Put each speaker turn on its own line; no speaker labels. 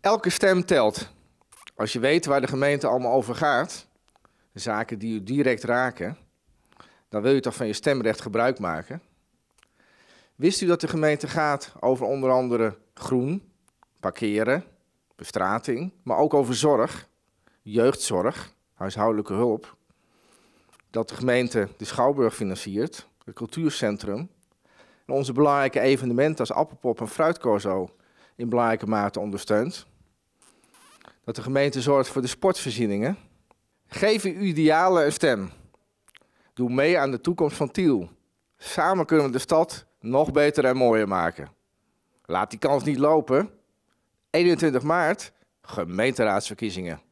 Elke stem telt. Als je weet waar de gemeente allemaal over gaat, zaken die u direct raken, dan wil je toch van je stemrecht gebruik maken. Wist u dat de gemeente gaat over onder andere groen, parkeren, bestrating, maar ook over zorg, jeugdzorg, huishoudelijke hulp? Dat de gemeente de Schouwburg financiert, het cultuurcentrum en onze belangrijke evenementen als Appelpop en Fruitcorso in belangrijke mate ondersteund Dat de gemeente zorgt voor de sportvoorzieningen. Geef uw idealen een stem. Doe mee aan de toekomst van Tiel. Samen kunnen we de stad nog beter en mooier maken. Laat die kans niet lopen. 21 maart, gemeenteraadsverkiezingen.